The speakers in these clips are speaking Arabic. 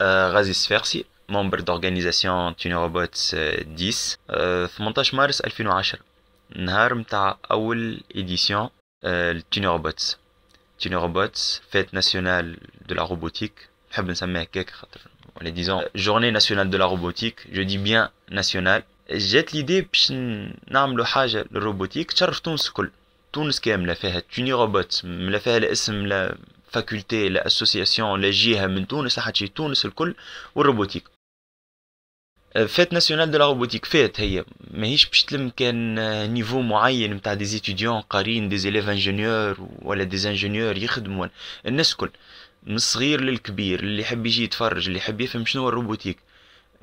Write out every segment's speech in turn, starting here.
Ghazi euh, Sferci, membre d'organisation l'organisation Robots 10 euh, euh, Le 18 mars 2010 C'est le jour de la première édition de Tunis Robots Tunis Robots, fête nationale de la robotique J'aime bien le nom parce que, disons, journée nationale de la robotique Je dis bien « nationale » J'ai eu l'idée de faire quelque chose pour la robotique Pour que tout le monde sache ce que c'est ce que c'est Tunis Robots فاكولتي لا اسوسياسيون لا جهه من تونس لحد شي تونس الكل والروبوتيك فات ناسيونال دو لا روبوتيك فات هي ماهيش باش تلم كان نيفو معين نتاع دي زيتيديون قارين دي زيليف انجينيور ولا دي انجينيور يخدموا الناس الكل من الصغير للكبير اللي يحب يجي يتفرج اللي يحب يفهم شنو الروبوتيك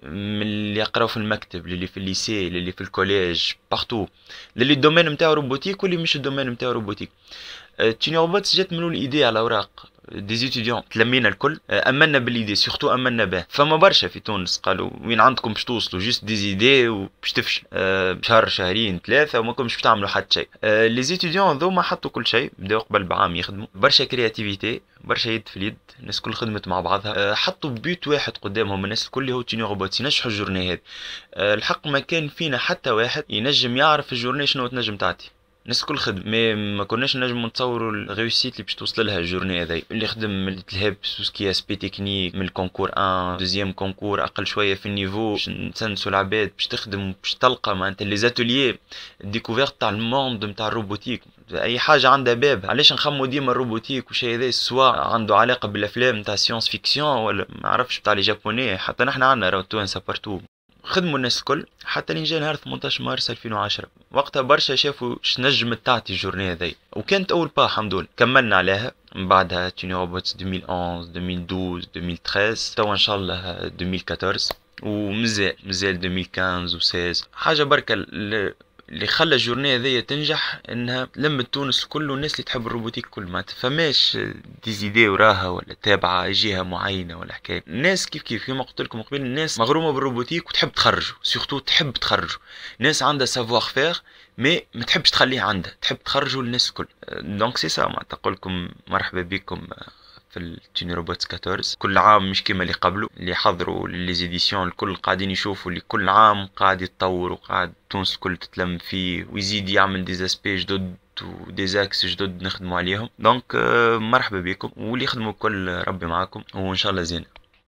من اللي يقراو في المكتب للي في الليسي للي في الكوليج بارتو للي الدومين نتاعو روبوتيك واللي مش الدومين نتاعو روبوتيك تيني روبوتس جات منو الايدي على اوراق دي زيتيديون تلمينا الكل امنا بالايدي سورتو امنا به فما برشا في تونس قالوا وين عندكم باش توصلوا جست دي زيدي وباش تفشل أه شهر شهرين ثلاثه وما كنتش تعملوا حتى شيء أه لي زيتيديون ذوما حطوا كل شيء بداو قبل بعام يخدموا برشا كرياتيفيتي برشا يد في اليد الناس كل خدمت مع بعضها أه حطوا بيوت واحد قدامهم الناس الكل اللي هو تيني روبوتس ينجحوا الجورني هذه الحق ما كان فينا حتى واحد ينجم يعرف الجورني شنو تنجم تعطي الناس الكل خدم مي ما كناش نجم نتصوروا الريوسيت اللي باش توصل لها الجورني هذاي اللي خدم من تلهب سوسكي اسبي تكنيك من الكونكور 1 دوزيام كونكور اقل شويه في النيفو باش نتسنسوا العباد باش تخدم باش تلقى معناتها لي زاتوليي ديكوفيرت تاع الموند نتاع الروبوتيك اي حاجه عندها باب علاش نخمو ديما الروبوتيك وشي هذا سوا عنده علاقه بالافلام تاع سيونس فيكسيون ولا ما عرفش تاع لي جابوني حتى نحنا عندنا راه التوانسه بارتو خدموا الناس الكل حتى لين جا نهار 18 مارس 2010 وقتها برشا شافوا شنجم تعطي الجورنيه ذي وكانت اول با الحمد لله كملنا عليها من بعدها تيني روبوتس 2011 2012 2013 توا ان شاء الله 2014 ومزال مزال 2015 و16 حاجه بركه اللي خلى الجورنيه ذي تنجح انها لمت تونس الكل والناس اللي تحب الروبوتيك كل ما فماش ديزيدي وراها ولا تابعه جهه معينه ولا حكايه الناس كيف كيف كيما قلت لكم قبل الناس مغرومه بالروبوتيك وتحب تخرجوا سيرتو تحب تخرجوا ناس عندها سافوار فير مي ما تحبش تخليه عندها تحب تخرجوا للناس الكل دونك سي سا ما نقول لكم مرحبا بكم في التيني روبوتس 14 كل عام مش كيما اللي قبله اللي حضروا لي زيديسيون الكل قاعدين يشوفوا اللي كل عام قاعد يتطور وقاعد تونس الكل تتلم فيه ويزيد يعمل دي اسبي جدد ودي زاكس جدد نخدموا عليهم دونك آه، مرحبا بكم واللي يخدموا الكل ربي معاكم وان شاء الله زين